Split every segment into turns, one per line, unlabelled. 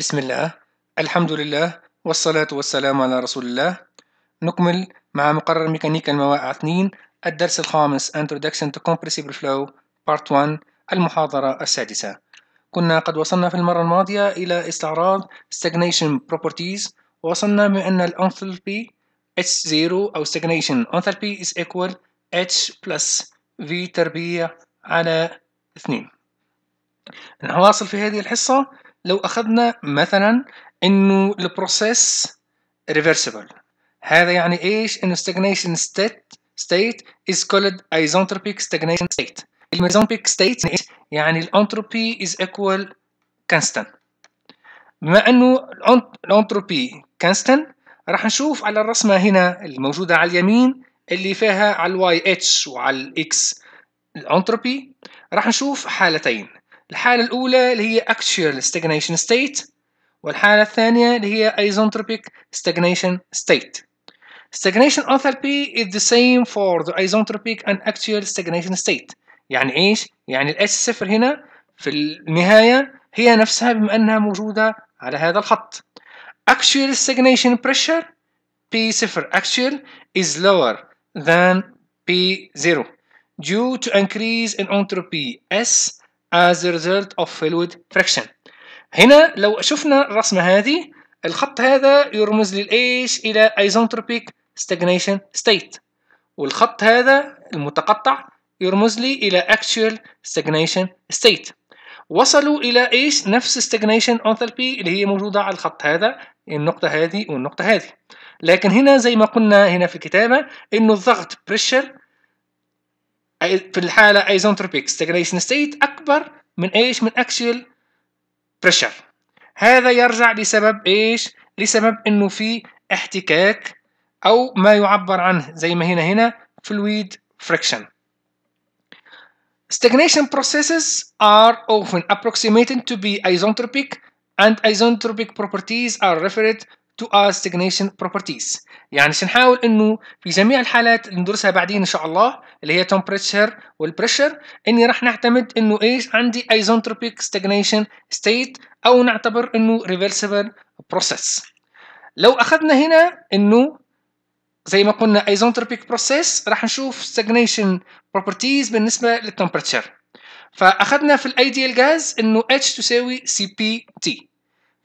بسم الله الحمد لله والصلاة والسلام على رسول الله نكمل مع مقرر ميكانيكا المواقع 2 الدرس الخامس Introduction to Compressible Flow Part 1 المحاضرة السادسة كنا قد وصلنا في المرة الماضية إلى استعراض Stagnation Properties وصلنا بان الانثلبي الأنثالبي H0 أو Stagnation Enthalpy is equal H plus V تربيع على 2 نواصل في هذه الحصة لو اخذنا مثلا انه البروسيس ريفرسيبل هذا يعني ايش انه stagnation state state is called isentropic stagnation state الميزونتروبيك state يعني, يعني الانتروبي is equal كونستانت بما انه الانتروبي كونستانت راح نشوف على الرسمه هنا الموجوده على اليمين اللي فيها على الواي اتش وعلى الاكس الانتروبي راح نشوف حالتين الحالة الأولى اللي هي actual stagnation state والحالة الثانية اللي هي isentropic stagnation state stagnation enthalpy is the same for the isentropic and actual stagnation state يعني ايش؟ يعني الاس صفر هنا في النهاية هي نفسها بما أنها موجودة على هذا الخط actual stagnation pressure P صفر actual is lower than P0 due to increase in entropy S as a result of fluid friction هنا لو شفنا الرسمة هذه الخط هذا يرمز للإيش إلى isentropic stagnation state والخط هذا المتقطع يرمز لي إلى actual stagnation state وصلوا إلى إيش نفس stagnation enthalpy اللي هي موجودة على الخط هذا النقطة هذه والنقطة هذه لكن هنا زي ما قلنا هنا في الكتابة إنه الضغط pressure في الحالة isentropic stagnation state اكبر من ايش من اكشل بريشر هذا يرجع لسبب ايش لسبب انه في احتكاك او ما يعبر عنه زي ما هنا هنا fluid friction Stagnation processes are often approximated to be isentropic and isentropic properties are referred to our stagnation properties يعني سنحاول انه في جميع الحالات اللي ندرسها بعدين ان شاء الله اللي هي temperature والبريشر اني راح نعتمد انه ايش عندي isentropic stagnation state او نعتبر انه reversible process لو اخذنا هنا انه زي ما قلنا isentropic process راح نشوف stagnation properties بالنسبه للtemperature فاخذنا في الايديال جاز انه H تساوي CPT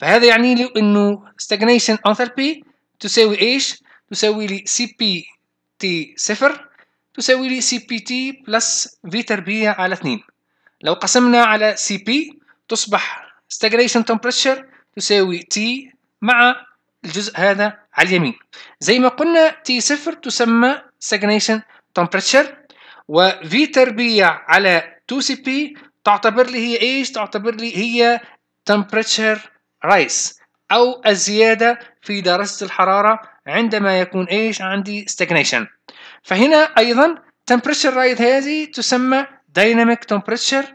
فهذا يعني لي انه stagnation enthalpy تساوي ايش؟ تساوي لي CPT صفر تساوي لي CPT بلس V تربيع على 2 لو قسمنا على CP تصبح stagnation temperature تساوي T مع الجزء هذا على اليمين زي ما قلنا T صفر تسمى stagnation temperature و V تربيع على 2 2CP تعتبر لي هي ايش؟ تعتبر لي هي temperature rise أو الزيادة في درجة الحرارة عندما يكون إيش عندي stagnation فهنا أيضا temperature rise هذه تسمى dynamic temperature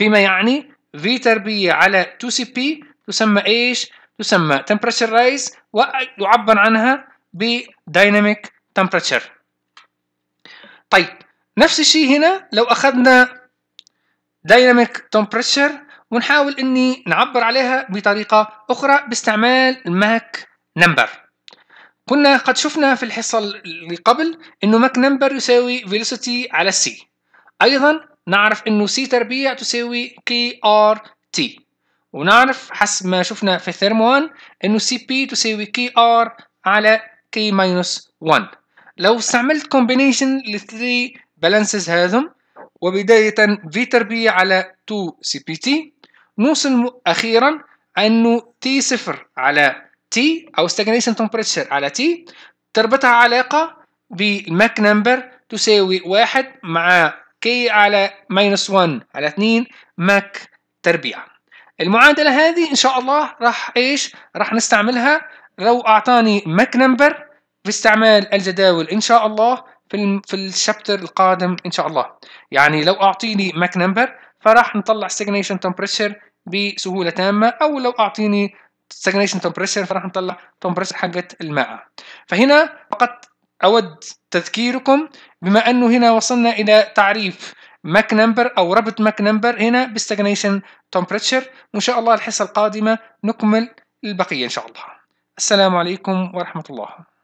بما يعني V تربية على 2Cp تسمى إيش تسمى temperature rise ويعبر عنها ب dynamic temperature طيب نفس الشيء هنا لو أخذنا dynamic temperature ونحاول اني نعبر عليها بطريقه اخرى باستعمال ماك نمبر كنا قد شفنا في الحصه اللي قبل انه ماك نمبر يساوي velocity على c ايضا نعرف انه c تربيع تساوي krt ونعرف حسب ما شفنا في الثيرمو 1 انه cp تساوي kr على k 1 لو استعملت كومبينيشن للثري بالانسز هذم وبداية v تربيع على 2 cpt نوصل اخيرا انه تي صفر على تي او ستاجنيشن تمبريتشر على تي تربطها علاقه بالماك نمبر تساوي واحد مع كي على ماينس 1 على 2 ماك تربيع المعادله هذه ان شاء الله راح ايش راح نستعملها لو اعطاني ماك نمبر في استعمال الجداول ان شاء الله في في الشابتر القادم ان شاء الله يعني لو اعطيني ماك نمبر فراح نطلع ستاجنيشن تمبريتشر بسهوله تامه او لو اعطيني سجنيشن تمبريشر فراح نطلع تمبريشر حقه الماء فهنا فقط اود تذكيركم بما انه هنا وصلنا الى تعريف ماك نمبر او ربط ماك نمبر هنا بالستجنيشن تمبريتشر وان شاء الله الحصه القادمه نكمل البقيه ان شاء الله السلام عليكم ورحمه الله